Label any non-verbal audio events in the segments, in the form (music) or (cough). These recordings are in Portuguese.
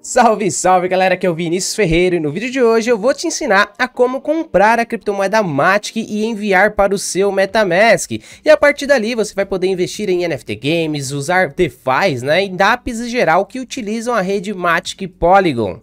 Salve, salve galera, aqui é o Vinícius Ferreira e no vídeo de hoje eu vou te ensinar a como comprar a criptomoeda Matic e enviar para o seu Metamask. E a partir dali você vai poder investir em NFT games, usar DeFi, né, e dApps em geral que utilizam a rede Matic Polygon.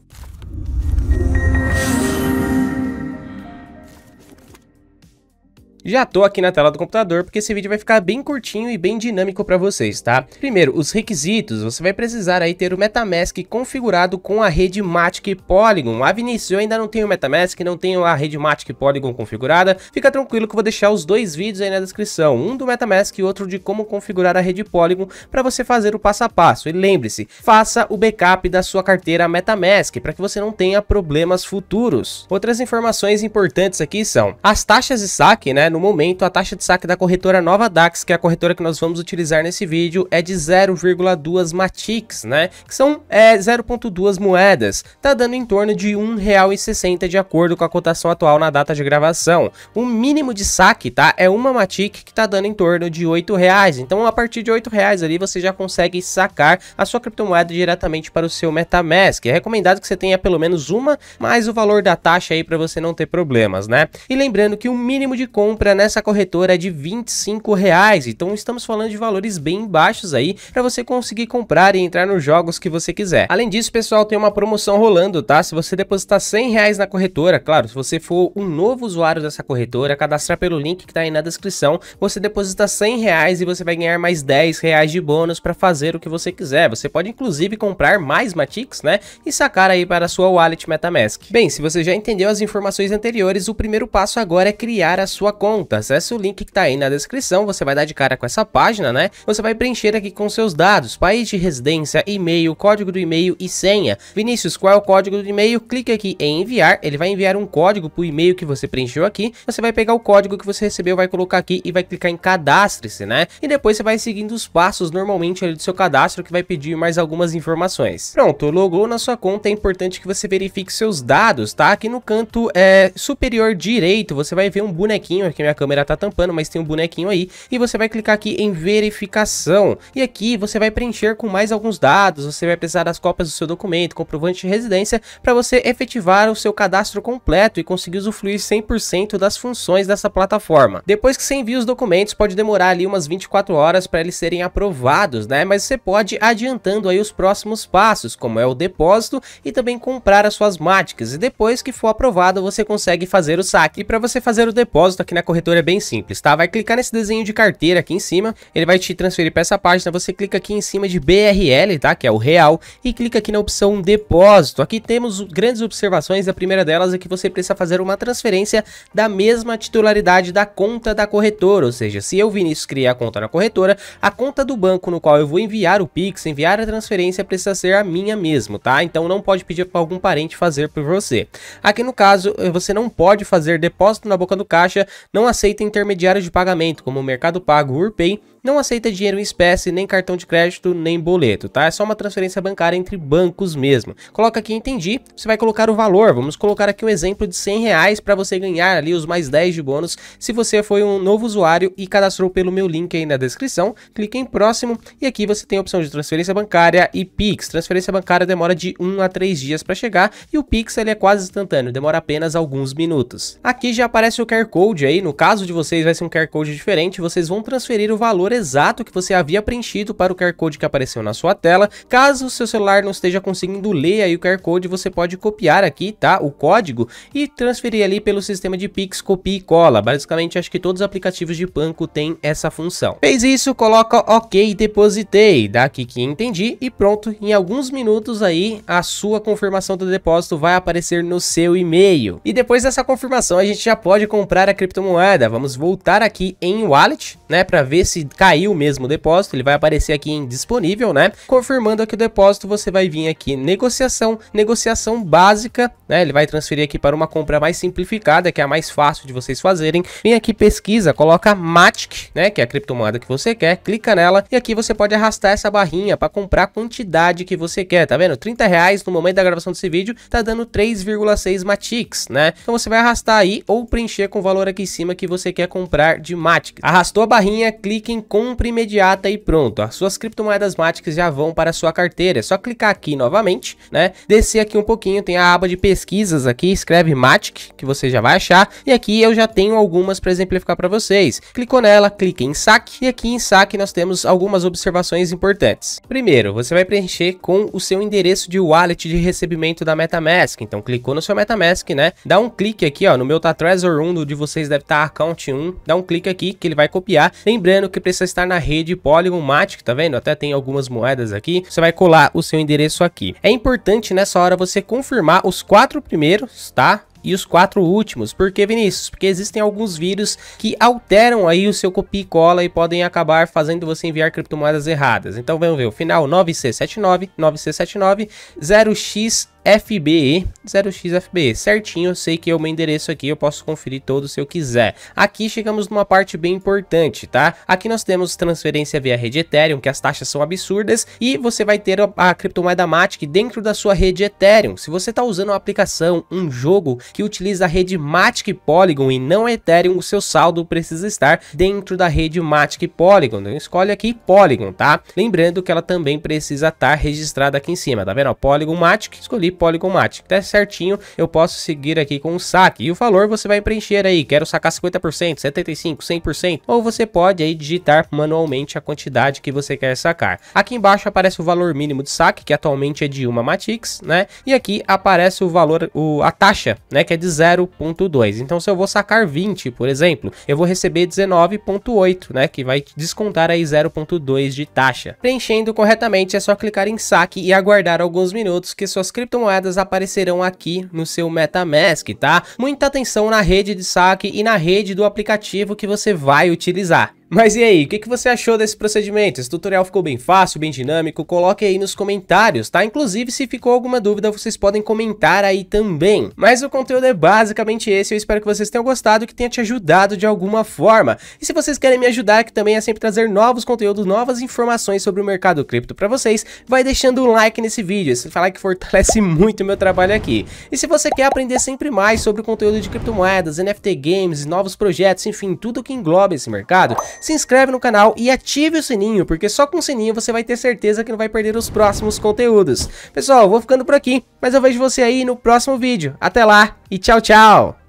Já tô aqui na tela do computador porque esse vídeo vai ficar bem curtinho e bem dinâmico para vocês, tá? Primeiro, os requisitos, você vai precisar aí ter o Metamask configurado com a rede Matic Polygon. A Vinícius, eu ainda não tenho o Metamask, não tenho a rede Matic Polygon configurada, fica tranquilo que eu vou deixar os dois vídeos aí na descrição, um do Metamask e outro de como configurar a rede Polygon para você fazer o passo a passo. E lembre-se, faça o backup da sua carteira Metamask para que você não tenha problemas futuros. Outras informações importantes aqui são as taxas de saque, né? no momento, a taxa de saque da corretora Nova Dax, que é a corretora que nós vamos utilizar nesse vídeo, é de 0,2 matiks, né? Que são é, 0,2 moedas. Tá dando em torno de R$1,60 de acordo com a cotação atual na data de gravação. O mínimo de saque, tá? É uma matic que tá dando em torno de R$8,00. Então, a partir de R$8,00 ali, você já consegue sacar a sua criptomoeda diretamente para o seu MetaMask. É recomendado que você tenha pelo menos uma, mais o valor da taxa aí para você não ter problemas, né? E lembrando que o mínimo de compra compra nessa corretora é de 25 reais, então estamos falando de valores bem baixos aí para você conseguir comprar e entrar nos jogos que você quiser. Além disso, pessoal, tem uma promoção rolando, tá? Se você depositar 100 reais na corretora, claro, se você for um novo usuário dessa corretora, cadastrar pelo link que tá aí na descrição, você deposita 100 reais e você vai ganhar mais 10 reais de bônus para fazer o que você quiser. Você pode inclusive comprar mais Matix, né? E sacar aí para a sua wallet MetaMask. Bem, se você já entendeu as informações anteriores, o primeiro passo agora é criar a sua conta contas. Acesse o link que tá aí na descrição, você vai dar de cara com essa página, né? Você vai preencher aqui com seus dados, país de residência, e-mail, código do e-mail e senha. Vinícius, qual é o código do e-mail? Clique aqui em enviar, ele vai enviar um código para o e-mail que você preencheu aqui. Você vai pegar o código que você recebeu, vai colocar aqui e vai clicar em cadastre-se, né? E depois você vai seguindo os passos normalmente ali do seu cadastro que vai pedir mais algumas informações. Pronto, logou na sua conta, é importante que você verifique seus dados, tá? Aqui no canto é, superior direito, você vai ver um bonequinho aqui minha câmera tá tampando, mas tem um bonequinho aí. E você vai clicar aqui em verificação. E aqui você vai preencher com mais alguns dados, você vai precisar das cópias do seu documento, comprovante de residência, para você efetivar o seu cadastro completo e conseguir usufruir 100% das funções dessa plataforma. Depois que você envia os documentos, pode demorar ali umas 24 horas para eles serem aprovados, né? Mas você pode adiantando aí os próximos passos, como é o depósito e também comprar as suas máticas. E depois que for aprovado, você consegue fazer o saque. E para você fazer o depósito aqui na corretora, corretora é bem simples, tá? Vai clicar nesse desenho de carteira aqui em cima, ele vai te transferir para essa página, você clica aqui em cima de BRL, tá? Que é o real, e clica aqui na opção depósito. Aqui temos grandes observações, a primeira delas é que você precisa fazer uma transferência da mesma titularidade da conta da corretora, ou seja, se eu, Vinícius, criar a conta na corretora, a conta do banco no qual eu vou enviar o Pix, enviar a transferência, precisa ser a minha mesmo, tá? Então não pode pedir para algum parente fazer por você. Aqui no caso, eh, você não pode fazer depósito na boca do caixa, não não aceita intermediários de pagamento, como o Mercado Pago, UrPay não aceita dinheiro em espécie, nem cartão de crédito, nem boleto, tá? É só uma transferência bancária entre bancos mesmo. Coloca aqui entendi, você vai colocar o valor, vamos colocar aqui um exemplo de 100 reais para você ganhar ali os mais 10 de bônus se você foi um novo usuário e cadastrou pelo meu link aí na descrição, clique em próximo e aqui você tem a opção de transferência bancária e Pix. Transferência bancária demora de 1 a 3 dias para chegar e o Pix ele é quase instantâneo, demora apenas alguns minutos. Aqui já aparece o QR Code aí, no caso de vocês vai ser um QR Code diferente, vocês vão transferir o valor exato que você havia preenchido para o QR Code que apareceu na sua tela. Caso o seu celular não esteja conseguindo ler aí o QR Code, você pode copiar aqui, tá? O código e transferir ali pelo sistema de Pix, copia e cola. Basicamente, acho que todos os aplicativos de banco têm essa função. Fez isso, coloca OK, depositei. Daqui que entendi e pronto. Em alguns minutos aí, a sua confirmação do depósito vai aparecer no seu e-mail. E depois dessa confirmação, a gente já pode comprar a criptomoeda. Vamos voltar aqui em Wallet, né? Para ver se caiu mesmo o depósito, ele vai aparecer aqui em disponível, né? Confirmando aqui o depósito, você vai vir aqui negociação, negociação básica, né? Ele vai transferir aqui para uma compra mais simplificada, que é a mais fácil de vocês fazerem. Vem aqui pesquisa, coloca Matic, né, que é a criptomoeda que você quer, clica nela e aqui você pode arrastar essa barrinha para comprar a quantidade que você quer, tá vendo? 30 reais no momento da gravação desse vídeo, tá dando 3,6 Matics, né? Então você vai arrastar aí ou preencher com o valor aqui em cima que você quer comprar de Matic. Arrastou a barrinha, clique em compra imediata e pronto. As suas criptomoedas matic já vão para a sua carteira. É só clicar aqui novamente, né? Descer aqui um pouquinho, tem a aba de pesquisas aqui, escreve Matic, que você já vai achar. E aqui eu já tenho algumas para exemplificar para vocês. Clicou nela, clique em saque. E aqui em saque nós temos algumas observações importantes. Primeiro, você vai preencher com o seu endereço de wallet de recebimento da MetaMask. Então clicou no seu MetaMask, né? Dá um clique aqui, ó, no meu tá Trezor 1, de vocês deve estar tá Account 1. Dá um clique aqui que ele vai copiar. Lembrando que precisa vai estar na rede Polygon Matic, tá vendo? Até tem algumas moedas aqui. Você vai colar o seu endereço aqui. É importante nessa hora você confirmar os quatro primeiros, tá? e os quatro últimos. Por que, Vinícius? Porque existem alguns vírus que alteram aí o seu copia e cola e podem acabar fazendo você enviar criptomoedas erradas. Então vamos ver o final 9C79, 9C79, 0x FBE 0xFBE. Certinho, eu sei que é o meu endereço aqui, eu posso conferir todo se eu quiser. Aqui chegamos numa parte bem importante, tá? Aqui nós temos transferência via rede Ethereum, que as taxas são absurdas, e você vai ter a, a criptomoeda Matic dentro da sua rede Ethereum. Se você está usando uma aplicação, um jogo que utiliza a rede Matic Polygon e não é Ethereum, o seu saldo precisa estar dentro da rede Matic Polygon. Então escolhe aqui Polygon, tá? Lembrando que ela também precisa estar tá registrada aqui em cima, tá vendo? Polygon Matic, escolhi Polygon Matic. Até tá certinho eu posso seguir aqui com o saque. E o valor você vai preencher aí, quero sacar 50%, 75%, 100%. Ou você pode aí digitar manualmente a quantidade que você quer sacar. Aqui embaixo aparece o valor mínimo de saque, que atualmente é de uma Matix, né? E aqui aparece o valor, o, a taxa, né? Que é de 0.2. Então se eu vou sacar 20, por exemplo, eu vou receber 19.8, né? Que vai descontar aí 0.2 de taxa. Preenchendo corretamente é só clicar em saque e aguardar alguns minutos que suas criptomoedas criptomoedas aparecerão aqui no seu MetaMask, tá? Muita atenção na rede de saque e na rede do aplicativo que você vai utilizar. Mas e aí, o que, que você achou desse procedimento? Esse tutorial ficou bem fácil, bem dinâmico? Coloque aí nos comentários, tá? Inclusive, se ficou alguma dúvida, vocês podem comentar aí também. Mas o conteúdo é basicamente esse, eu espero que vocês tenham gostado e que tenha te ajudado de alguma forma. E se vocês querem me ajudar, que também é sempre trazer novos conteúdos, novas informações sobre o mercado cripto pra vocês, vai deixando um like nesse vídeo, se falar que fortalece (laughs) muito o meu trabalho aqui. E se você quer aprender sempre mais sobre o conteúdo de criptomoedas, NFT games, novos projetos, enfim, tudo que engloba esse mercado, se inscreve no canal e ative o sininho, porque só com o sininho você vai ter certeza que não vai perder os próximos conteúdos. Pessoal, vou ficando por aqui, mas eu vejo você aí no próximo vídeo. Até lá e tchau, tchau!